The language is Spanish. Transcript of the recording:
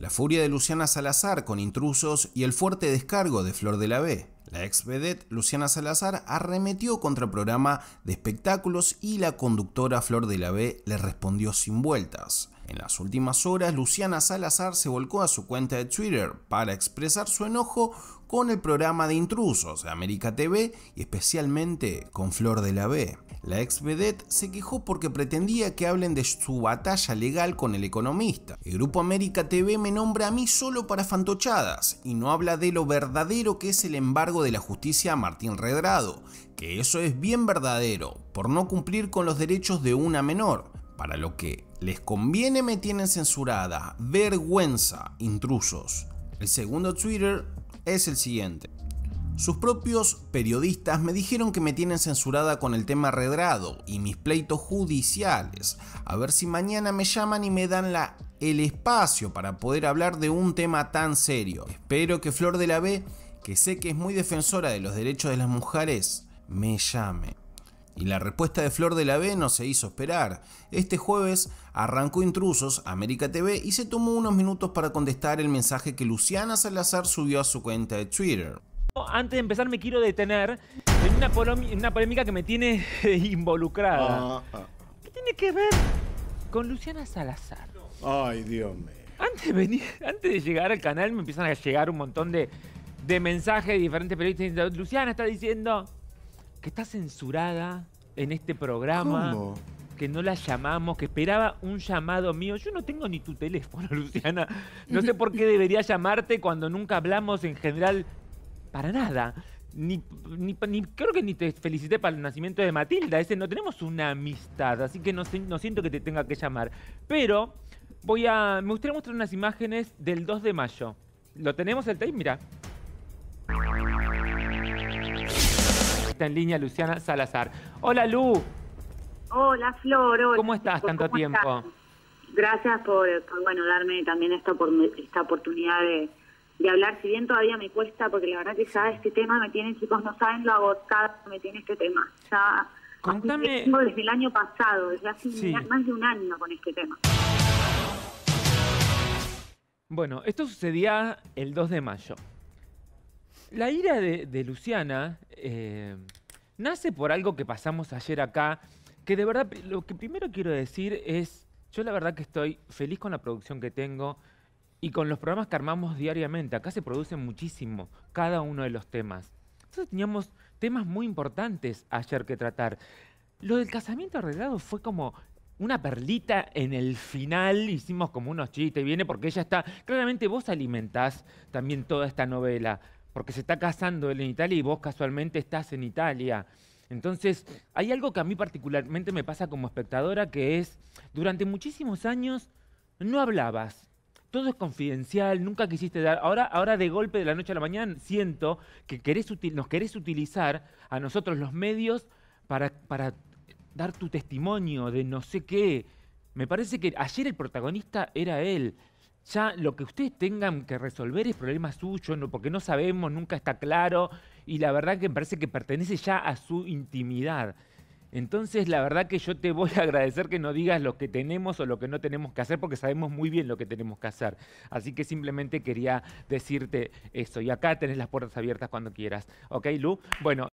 la furia de Luciana Salazar con intrusos y el fuerte descargo de Flor de la B. La ex vedette Luciana Salazar arremetió contra el programa de espectáculos y la conductora Flor de la B le respondió sin vueltas. En las últimas horas, Luciana Salazar se volcó a su cuenta de Twitter para expresar su enojo con el programa de intrusos de América TV y especialmente con Flor de la B. La ex vedette se quejó porque pretendía que hablen de su batalla legal con el economista. El Grupo América TV me nombra a mí solo para fantochadas y no habla de lo verdadero que es el embargo de la justicia a Martín Redrado, que eso es bien verdadero, por no cumplir con los derechos de una menor, para lo que les conviene me tienen censurada, vergüenza, intrusos. El segundo Twitter es el siguiente. Sus propios periodistas me dijeron que me tienen censurada con el tema Redrado y mis pleitos judiciales. A ver si mañana me llaman y me dan la, el espacio para poder hablar de un tema tan serio. Espero que Flor de la B, que sé que es muy defensora de los derechos de las mujeres, me llame. Y la respuesta de Flor de la B no se hizo esperar. Este jueves arrancó Intrusos América TV y se tomó unos minutos para contestar el mensaje que Luciana Salazar subió a su cuenta de Twitter. Antes de empezar me quiero detener en una, polémica que me tiene involucrada. Ah, ah. tiene que ver con Luciana Salazar? Ay, Dios mío. Antes de, venir, antes de llegar al canal me empiezan a llegar un montón de, mensajes de diferentes periodistas. Luciana está diciendo que está censurada en este programa. que no la llamamos, que esperaba un llamado mío. Yo no tengo ni tu teléfono, Luciana. No sé por qué debería llamarte cuando nunca hablamos en general para nada. Ni, ni, creo que ni te felicité para el nacimiento de Matilda. Ese no tenemos una amistad, así que no, no siento que te tenga que llamar. Pero voy a. Me gustaría mostrar unas imágenes del 2 de mayo. ¿Lo tenemos el tape? Mira. Está en línea Luciana Salazar. Hola Lu. Hola Flor. ¿Cómo estás tanto tiempo? Gracias por, darme también esta, esta oportunidad de de hablar, si bien todavía me cuesta, porque la verdad que ya este tema me tiene, chicos, no saben lo agotado que me tiene este tema. Ya Contame... desde el año pasado, desde hace más de un año con este tema. Bueno, esto sucedía el 2 de mayo. La ira de, Luciana eh, nace por algo que pasamos ayer acá, que de verdad lo que primero quiero decir es, yo la verdad que estoy feliz con la producción que tengo, y con los programas que armamos diariamente, acá se produce muchísimo cada uno de los temas. Entonces teníamos temas muy importantes ayer que tratar. Lo del casamiento arreglado fue como una perlita en el final, hicimos como unos chistes, viene porque ella está, claramente vos alimentás también toda esta novela, porque se está casando él en Italia y vos casualmente estás en Italia. Entonces, hay algo que a mí particularmente me pasa como espectadora, que es, durante muchísimos años no hablabas todo es confidencial, nunca quisiste dar. Ahora, ahora de golpe de la noche a la mañana siento que querés nos querés utilizar a nosotros los medios para, para dar tu testimonio de no sé qué. Me parece que ayer el protagonista era él. Ya lo que ustedes tengan que resolver es problema suyo, porque no sabemos, nunca está claro. Y la verdad que me parece que pertenece ya a su intimidad. Entonces, la verdad que yo te voy a agradecer que no digas lo que tenemos o lo que no tenemos que hacer, porque sabemos muy bien lo que tenemos que hacer. Así que simplemente quería decirte eso. Y acá tenés las puertas abiertas cuando quieras. ¿Ok, Lu? Bueno.